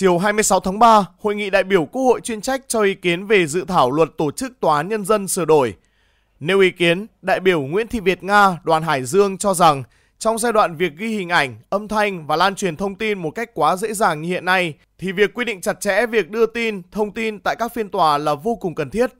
Chiều 26 tháng 3, Hội nghị đại biểu Quốc hội chuyên trách cho ý kiến về dự thảo luật tổ chức Tòa án Nhân dân sửa đổi. Nêu ý kiến, đại biểu Nguyễn Thị Việt Nga, đoàn Hải Dương cho rằng trong giai đoạn việc ghi hình ảnh, âm thanh và lan truyền thông tin một cách quá dễ dàng như hiện nay, thì việc quy định chặt chẽ việc đưa tin, thông tin tại các phiên tòa là vô cùng cần thiết.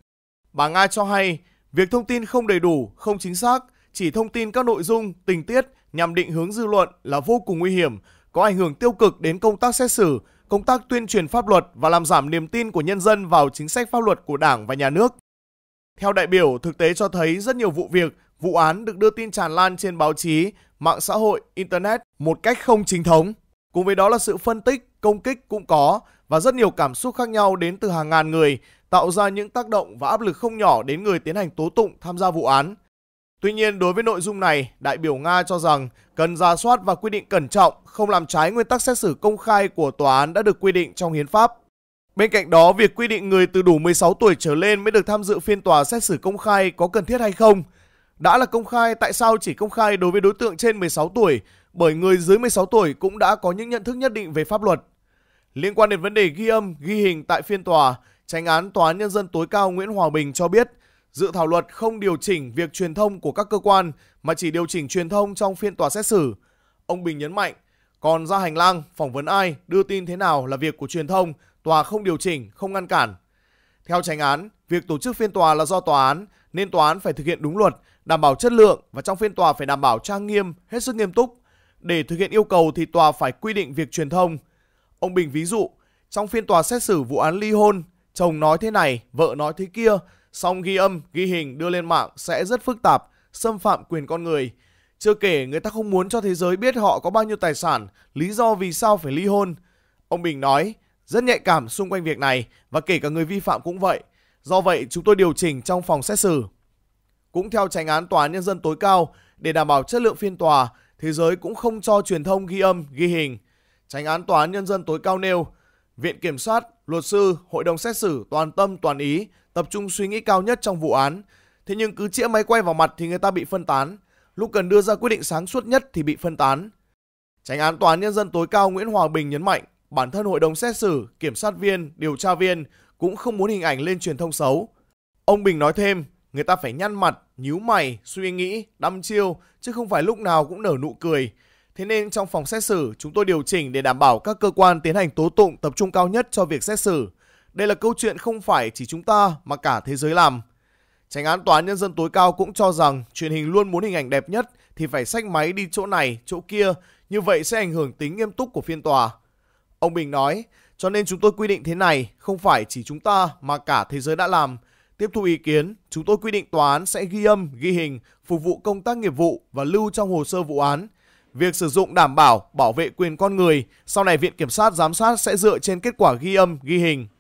Bà Nga cho hay, việc thông tin không đầy đủ, không chính xác, chỉ thông tin các nội dung, tình tiết nhằm định hướng dư luận là vô cùng nguy hiểm, có ảnh hưởng tiêu cực đến công tác xét xử, công tác tuyên truyền pháp luật và làm giảm niềm tin của nhân dân vào chính sách pháp luật của Đảng và nhà nước. Theo đại biểu, thực tế cho thấy rất nhiều vụ việc, vụ án được đưa tin tràn lan trên báo chí, mạng xã hội, internet một cách không chính thống. Cùng với đó là sự phân tích, công kích cũng có và rất nhiều cảm xúc khác nhau đến từ hàng ngàn người, tạo ra những tác động và áp lực không nhỏ đến người tiến hành tố tụng tham gia vụ án. Tuy nhiên, đối với nội dung này, đại biểu Nga cho rằng cần ra soát và quy định cẩn trọng, không làm trái nguyên tắc xét xử công khai của tòa án đã được quy định trong hiến pháp. Bên cạnh đó, việc quy định người từ đủ 16 tuổi trở lên mới được tham dự phiên tòa xét xử công khai có cần thiết hay không? Đã là công khai, tại sao chỉ công khai đối với đối tượng trên 16 tuổi? Bởi người dưới 16 tuổi cũng đã có những nhận thức nhất định về pháp luật. Liên quan đến vấn đề ghi âm, ghi hình tại phiên tòa, tránh án Tòa án Nhân dân tối cao Nguyễn Hòa Bình cho biết, dự thảo luật không điều chỉnh việc truyền thông của các cơ quan mà chỉ điều chỉnh truyền thông trong phiên tòa xét xử. Ông Bình nhấn mạnh, còn ra hành lang, phỏng vấn ai, đưa tin thế nào là việc của truyền thông, tòa không điều chỉnh, không ngăn cản. Theo tránh án, việc tổ chức phiên tòa là do tòa án, nên tòa án phải thực hiện đúng luật, đảm bảo chất lượng và trong phiên tòa phải đảm bảo trang nghiêm, hết sức nghiêm túc. Để thực hiện yêu cầu thì tòa phải quy định việc truyền thông. Ông Bình ví dụ, trong phiên tòa xét xử vụ án ly hôn, chồng nói thế này, vợ nói thế kia, song ghi âm, ghi hình đưa lên mạng sẽ rất phức tạp, xâm phạm quyền con người. Chưa kể người ta không muốn cho thế giới biết họ có bao nhiêu tài sản, lý do vì sao phải ly hôn. Ông Bình nói, rất nhạy cảm xung quanh việc này và kể cả người vi phạm cũng vậy. Do vậy, chúng tôi điều chỉnh trong phòng xét xử. Cũng theo tranh án Tòa Nhân dân tối cao, để đảm bảo chất lượng phiên tòa, thế giới cũng không cho truyền thông ghi âm, ghi hình. tranh án Tòa án Nhân dân tối cao nêu, Viện Kiểm soát luật sư, hội đồng xét xử toàn tâm toàn ý tập trung suy nghĩ cao nhất trong vụ án. Thế nhưng cứ chĩa máy quay vào mặt thì người ta bị phân tán, lúc cần đưa ra quyết định sáng suốt nhất thì bị phân tán. Tránh án Tòa án Nhân dân tối cao Nguyễn Hòa Bình nhấn mạnh, bản thân hội đồng xét xử, kiểm sát viên, điều tra viên cũng không muốn hình ảnh lên truyền thông xấu. Ông Bình nói thêm, người ta phải nhăn mặt, nhíu mày, suy nghĩ, đăm chiêu, chứ không phải lúc nào cũng nở nụ cười. Thế nên trong phòng xét xử, chúng tôi điều chỉnh để đảm bảo các cơ quan tiến hành tố tụng tập trung cao nhất cho việc xét xử. Đây là câu chuyện không phải chỉ chúng ta mà cả thế giới làm. Tránh án Tòa án Nhân dân tối cao cũng cho rằng truyền hình luôn muốn hình ảnh đẹp nhất thì phải sách máy đi chỗ này, chỗ kia, như vậy sẽ ảnh hưởng tính nghiêm túc của phiên tòa. Ông Bình nói, cho nên chúng tôi quy định thế này, không phải chỉ chúng ta mà cả thế giới đã làm. Tiếp thu ý kiến, chúng tôi quy định tòa án sẽ ghi âm, ghi hình, phục vụ công tác nghiệp vụ và lưu trong hồ sơ vụ án. Việc sử dụng đảm bảo, bảo vệ quyền con người, sau này Viện Kiểm sát giám sát sẽ dựa trên kết quả ghi âm, ghi hình